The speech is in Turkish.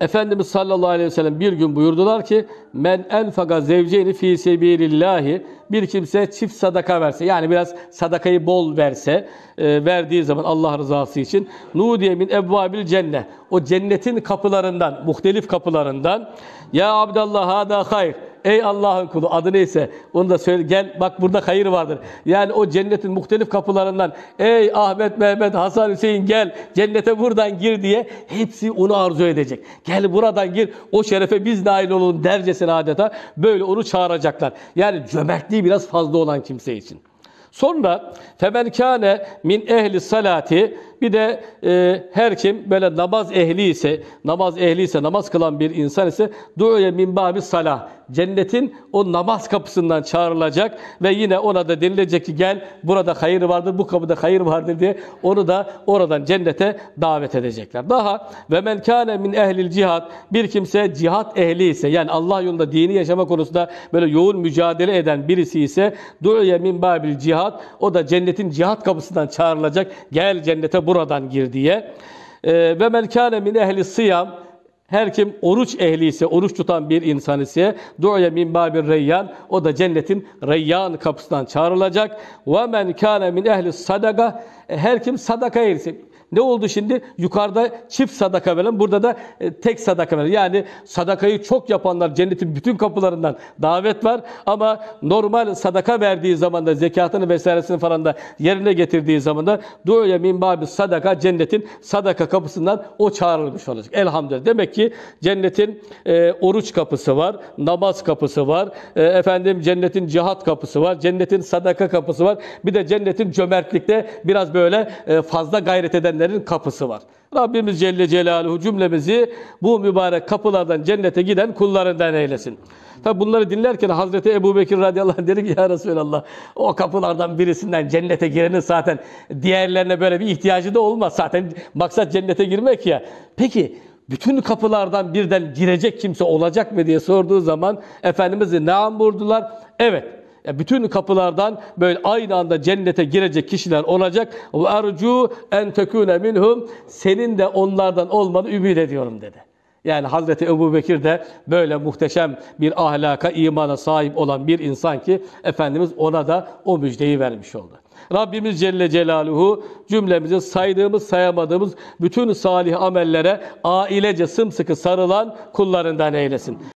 Efendimiz sallallahu aleyhi ve sellem bir gün buyurdular ki men enfaga zevceyni fi sebilillahi bir kimse çift sadaka verse yani biraz sadakayı bol verse e, verdiği zaman Allah rızası için nu diye min ebvabil cennet o cennetin kapılarından muhtelif kapılarından ya abdallah hada hayr Ey Allah'ın kulu adı neyse onu da söyle gel bak burada hayır vardır. Yani o cennetin muhtelif kapılarından ey Ahmet, Mehmet, Hasan, Hüseyin gel cennete buradan gir diye hepsi onu arzu edecek. Gel buradan gir o şerefe biz dahil olalım dercesine adeta böyle onu çağıracaklar. Yani cömertliği biraz fazla olan kimse için. Sonra femen kâne min ehli salati bir de e, her kim böyle namaz ehli ise, namaz ehli ise, namaz kılan bir insan ise du'ye min babi salah. Cennetin o namaz kapısından çağrılacak ve yine ona da denilecek ki gel burada hayır vardır, bu kapıda hayır vardır diye onu da oradan cennete davet edecekler. Daha ve men kâne min ehlil cihat bir kimse cihat ehli ise yani Allah yolunda dini yaşama konusunda böyle yoğun mücadele eden birisi ise du'ye min babil cihat o da cennetin cihat kapısından çağrılacak. Gel cennete bu buradan gir diye. Ee, ve men kâne min ehli sıyam her kim oruç ehli ise, oruç tutan bir insan ise duaya min babir reyyan o da cennetin reyyan kapısından çağrılacak. Ve men kâne min ehli sadaka e, her kim sadaka ehli ne oldu şimdi? Yukarıda çift sadaka veren, burada da e, tek sadaka veren. Yani sadakayı çok yapanlar cennetin bütün kapılarından davet var ama normal sadaka verdiği zaman da zekatını vesairesini falan da yerine getirdiği zaman da duya min sadaka cennetin sadaka kapısından o çağrılmış olacak. Elhamdülillah. Demek ki cennetin e, oruç kapısı var, namaz kapısı var, e, efendim cennetin cihat kapısı var, cennetin sadaka kapısı var. Bir de cennetin cömertlikte biraz böyle e, fazla gayret eden gidenlerin kapısı var. Rabbimiz Celle Celaluhu cümlemizi bu mübarek kapılardan cennete giden kullarından eylesin. Tabi bunları dinlerken Hazreti Ebu Bekir radıyallahu anh dedi ki ya Resulallah o kapılardan birisinden cennete girenin zaten diğerlerine böyle bir ihtiyacı da olmaz. Zaten maksat cennete girmek ya. Peki bütün kapılardan birden girecek kimse olacak mı diye sorduğu zaman Efendimiz ne vurdular. Evet e, bütün kapılardan böyle aynı anda cennete girecek kişiler olacak. Ve ercu en tekune minhum senin de onlardan olmanı ümit ediyorum dedi. Yani Hazreti Ebu Bekir de böyle muhteşem bir ahlaka, imana sahip olan bir insan ki Efendimiz ona da o müjdeyi vermiş oldu. Rabbimiz Celle Celaluhu cümlemizi saydığımız sayamadığımız bütün salih amellere ailece sımsıkı sarılan kullarından eylesin.